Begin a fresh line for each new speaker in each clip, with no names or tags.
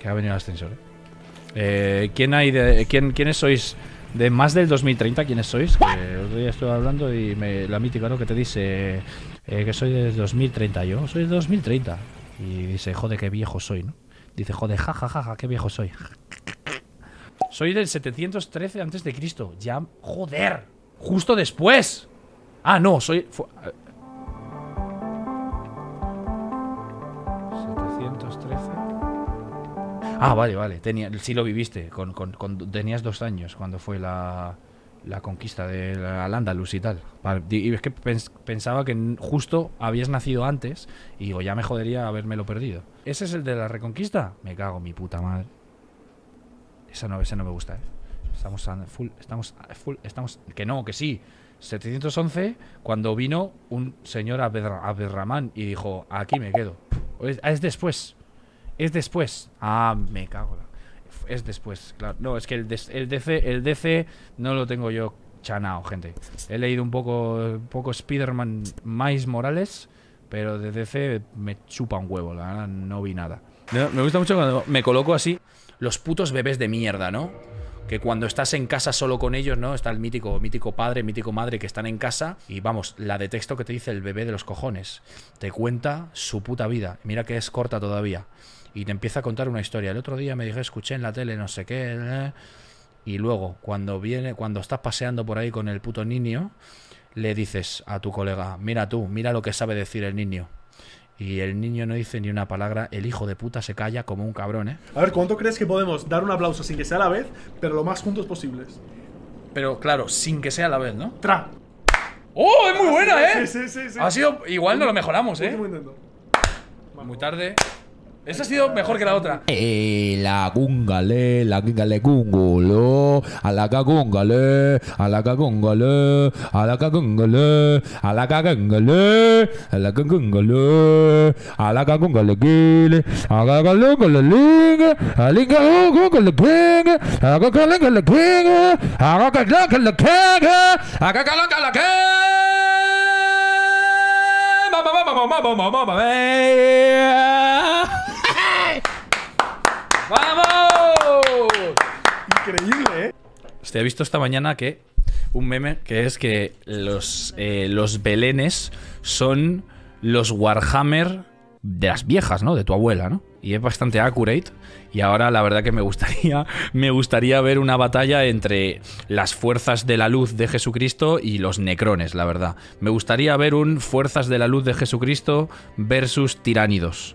que ha venido el ascensor. ¿eh? eh, ¿quién hay de, quién, ¿Quiénes sois de más del 2030? ¿Quiénes sois? Que el otro día hablando y me, la mítica, ¿no? Que te dice eh, eh, que soy del 2030. Yo soy del 2030. Y dice, joder, qué viejo soy, ¿no? Dice, joder, jajajaja, qué viejo soy. Soy del 713 antes de Cristo. Ya, joder, justo después. Ah, no, soy Ah, vale, vale. Tenía, sí lo viviste. Con, tenías dos años cuando fue la, conquista de al Andalus y tal. Y es que pensaba que justo habías nacido antes y digo, ya me jodería habérmelo perdido. ¿Ese es el de la reconquista? Me cago, mi puta madre. Esa no, ese no me gusta, ¿eh? Estamos full, estamos full, estamos... Que no, que sí. 711 cuando vino un señor Abderramán y dijo, aquí me quedo. es después. Es después. Ah, me cago. Es después, claro. No, es que el, DC, el DC no lo tengo yo chanao, gente. He leído un poco, poco Spider-Man Morales, pero de DC me chupa un huevo, la verdad, no vi nada. Me gusta mucho cuando me coloco así los putos bebés de mierda, ¿no? que cuando estás en casa solo con ellos, ¿no? Está el mítico, mítico padre, mítico madre que están en casa y vamos, la de texto que te dice el bebé de los cojones. Te cuenta su puta vida. Mira que es corta todavía y te empieza a contar una historia. El otro día me dije, escuché en la tele no sé qué. ¿eh?". y luego, cuando viene, cuando estás paseando por ahí con el puto niño, le dices a tu colega, mira tú, mira lo que sabe decir el niño. Y el niño no dice ni una palabra, el hijo de puta se calla como un cabrón, ¿eh? A ver, ¿cuánto crees que podemos dar un aplauso sin que sea a la vez, pero lo más juntos posibles? Pero claro, sin que sea a la vez, ¿no? ¡Tra! ¡Oh, es muy buena, eh! Sí, sí, sí. Ha sido. Igual no lo mejoramos, ¿eh? Muy tarde. Esa ha sido mejor que la otra. Eh, la la a la a la a la a la a la a la a a la la a ¡Vamos! Increíble, ¿eh? Usted ha visto esta mañana que un meme que es que los, eh, los belenes son los Warhammer de las viejas, ¿no? De tu abuela, ¿no? Y es bastante accurate. Y ahora la verdad que me gustaría, me gustaría ver una batalla entre las fuerzas de la luz de Jesucristo y los necrones, la verdad. Me gustaría ver un fuerzas de la luz de Jesucristo versus tiránidos.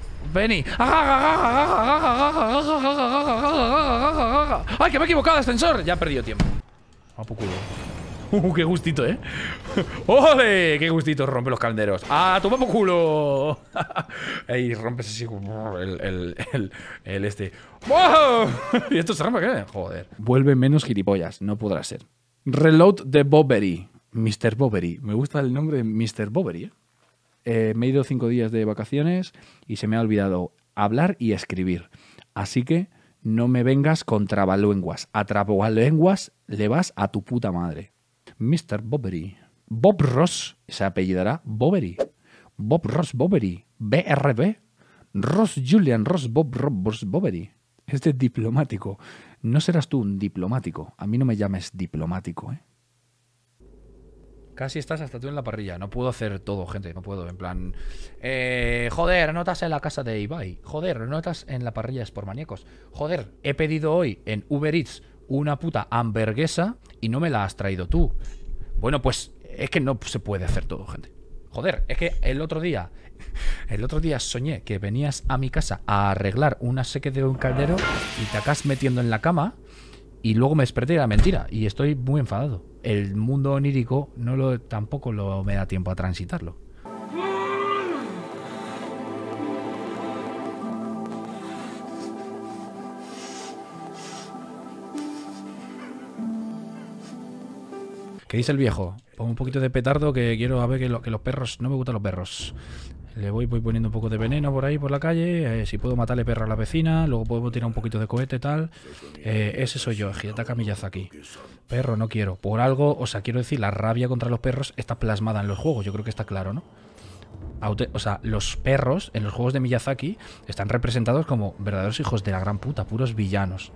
Benny. ¡Ay, que me he equivocado, ascensor! Ya he perdido tiempo. A culo! Uh, qué gustito, ¿eh? ¡Ole! ¡Qué gustito! Rompe los calderos. ¡Ah, toma por culo! ¡Ey, rompes así el, este. ¡Wow! ¿Y esto se rompe qué? Joder. Vuelve menos gilipollas. No podrá ser. Reload de Bobbery. Mr. Bobbery. Me gusta el nombre de Mr. Bobbery, ¿eh? Eh, me he ido cinco días de vacaciones y se me ha olvidado hablar y escribir. Así que no me vengas con trabalenguas. A trabalenguas le vas a tu puta madre. Mr. Bobbery. Bob Ross se apellidará Bobbery. Bob Ross Bobbery. BRB. Ross Julian Ross Bob Ross Bobbery. Este diplomático. No serás tú un diplomático. A mí no me llames diplomático, ¿eh? Casi estás hasta tú en la parrilla. No puedo hacer todo, gente. No puedo. En plan. Eh, joder, notas en la casa de Ibai. Joder, notas en la parrilla es por maníacos. Joder, he pedido hoy en Uber Eats una puta hamburguesa y no me la has traído tú. Bueno, pues es que no se puede hacer todo, gente. Joder, es que el otro día. El otro día soñé que venías a mi casa a arreglar una seque de un caldero y te acabas metiendo en la cama y luego me desperté de era mentira y estoy muy enfadado. El mundo onírico no lo, tampoco lo, me da tiempo a transitarlo. ¿Qué dice el viejo? Pongo un poquito de petardo que quiero a ver que los perros... No me gustan los perros. Le voy, voy poniendo un poco de veneno por ahí, por la calle. Eh, si puedo matarle perro a la vecina, luego puedo tirar un poquito de cohete, y tal. Eh, ese soy yo, Hidetaka Miyazaki. Perro, no quiero. Por algo, o sea, quiero decir, la rabia contra los perros está plasmada en los juegos. Yo creo que está claro, ¿no? o sea, los perros en los juegos de Miyazaki están representados como verdaderos hijos de la gran puta, puros villanos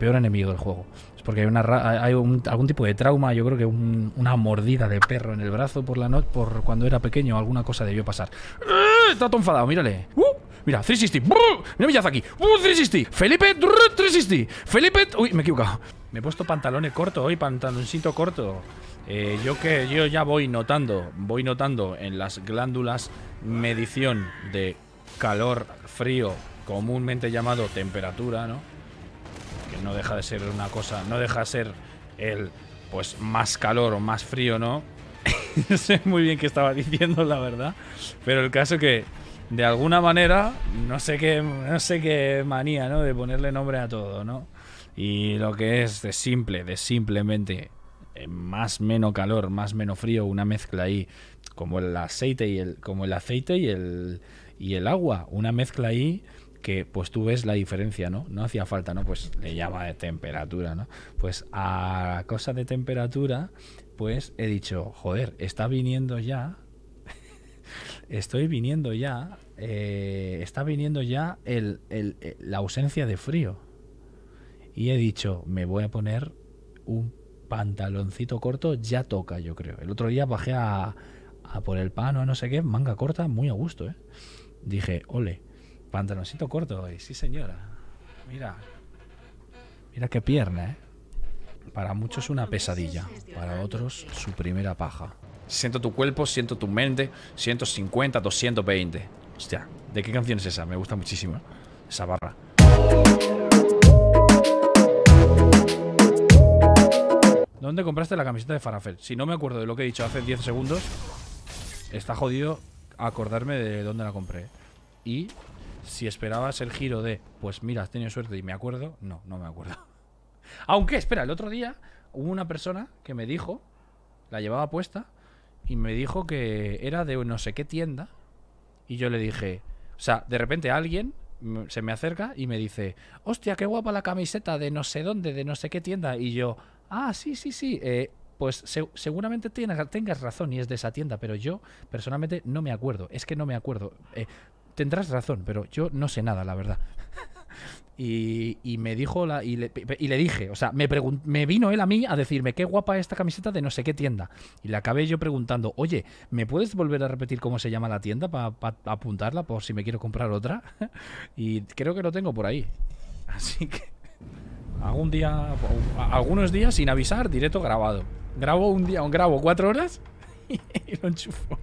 peor enemigo del juego. Es porque hay, hay un, algún tipo de trauma, yo creo que una mordida de perro en el brazo por la noche, por cuando era pequeño, alguna cosa debió pasar. ¡Eh! Está todo mírale. ¡Uh! Mira, 360. Mira aquí! ¡Uh, 360! Felipe, 360. Felipe... Uy, me he equivocado. Me he puesto pantalones cortos hoy, pantaloncito corto. Eh, yo que yo ya voy notando, voy notando en las glándulas medición de calor, frío, comúnmente llamado temperatura, ¿no? no deja de ser una cosa, no deja de ser el pues más calor o más frío, ¿no? no sé muy bien qué estaba diciendo, la verdad. Pero el caso que, de alguna manera, no sé qué, no sé qué manía, ¿no? De ponerle nombre a todo, ¿no? Y lo que es de simple, de simplemente eh, más menos calor, más menos frío, una mezcla ahí, como el aceite y el, como el aceite y el y el agua, una mezcla ahí que pues tú ves la diferencia, ¿no? No hacía falta, ¿no? Pues le llama de temperatura, ¿no? Pues a cosa de temperatura, pues he dicho, joder, está viniendo ya, estoy viniendo ya, eh, está viniendo ya el, eh, la ausencia de frío. Y he dicho, me voy a poner un pantaloncito corto, ya toca, yo creo. El otro día bajé a, a por el pan o no sé qué, manga corta, muy a gusto, ¿eh? Dije, ole Pantaloncito corto hoy, sí señora. Mira. Mira qué pierna, ¿eh? Para muchos una pesadilla, para otros su primera paja. Siento tu cuerpo, siento tu mente, 150, 220. Hostia, ¿de qué canción es esa? Me gusta muchísimo ¿eh? esa barra. ¿Dónde compraste la camiseta de Farafel? Si no me acuerdo de lo que he dicho hace 10 segundos, está jodido acordarme de dónde la compré. Y si esperabas el giro de, pues mira, has tenido suerte y me acuerdo, no, no me acuerdo. Aunque, espera, el otro día hubo una persona que me dijo, la llevaba puesta, y me dijo que era de no sé qué tienda. Y yo le dije, o sea, de repente alguien se me acerca y me dice, hostia, qué guapa la camiseta de no sé dónde, de no sé qué tienda. Y yo, ah, sí, sí, sí, eh, pues seguramente tengas, tengas razón y es de esa tienda, pero yo personalmente no me acuerdo, es que no me acuerdo. Eh, tendrás razón, pero yo no sé nada, la verdad. Y, me dijo la, y, le, y le dije, o sea, me, me vino él a mí a decirme qué guapa esta camiseta de no sé qué tienda. Y le acabé yo preguntando, oye, ¿me puedes volver a repetir cómo se llama la tienda para apuntarla por si me quiero comprar otra? y creo que lo tengo por ahí. Así que algún día, algunos días sin avisar, directo grabado. Grabo un día, grabo cuatro horas y lo enchufo.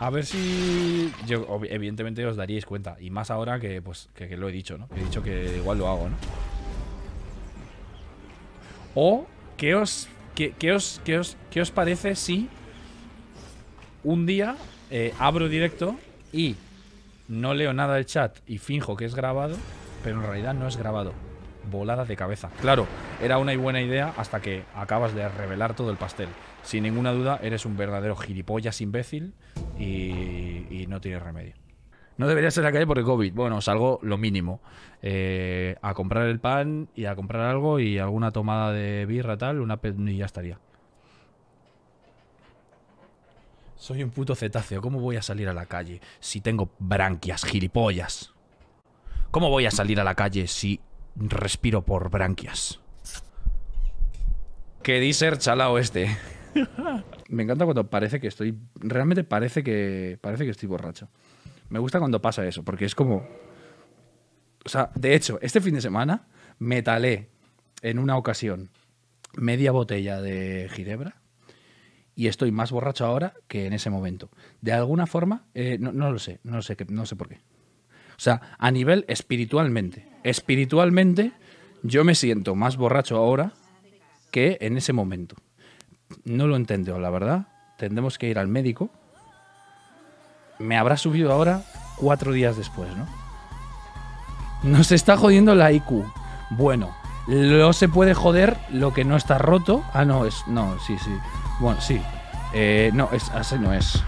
A ver si. Yo, evidentemente os daríais cuenta. Y más ahora que, pues, que, lo he dicho, ¿no? he dicho que igual lo hago, ¿no? O, ¿qué os, os, os, qué os parece si un día eh, abro directo y no leo nada del chat y finjo que es grabado, pero en realidad no es grabado? Volada de cabeza. Claro, era una buena idea hasta que acabas de revelar todo el pastel. Sin ninguna duda, eres un verdadero gilipollas imbécil, y, no tiene remedio. No debería ser la calle por el COVID. Bueno, salgo lo mínimo. Eh, a comprar el pan y a comprar algo y alguna tomada de birra, tal, una y ya estaría. Soy un puto cetáceo. ¿Cómo voy a salir a la calle si tengo branquias, gilipollas? ¿Cómo voy a salir a la calle si respiro por branquias? Qué dice chalao este. Me encanta cuando parece que estoy. Realmente parece que. Parece que estoy borracho. Me gusta cuando pasa eso, porque es como. O sea, de hecho, este fin de semana me talé en una ocasión media botella de ginebra y estoy más borracho ahora que en ese momento. De alguna forma, eh, no, lo sé, no sé, no sé por qué. O sea, a nivel espiritualmente. Espiritualmente, yo me siento más borracho ahora que en ese momento. No lo entiendo la verdad. Tendremos que ir al médico. Me habrá subido ahora cuatro días después, ¿no? Nos está jodiendo la IQ. Bueno, no se puede joder lo que no está roto. Ah, no, es. No, sí, sí. Bueno, sí. Eh, no, es, así no es.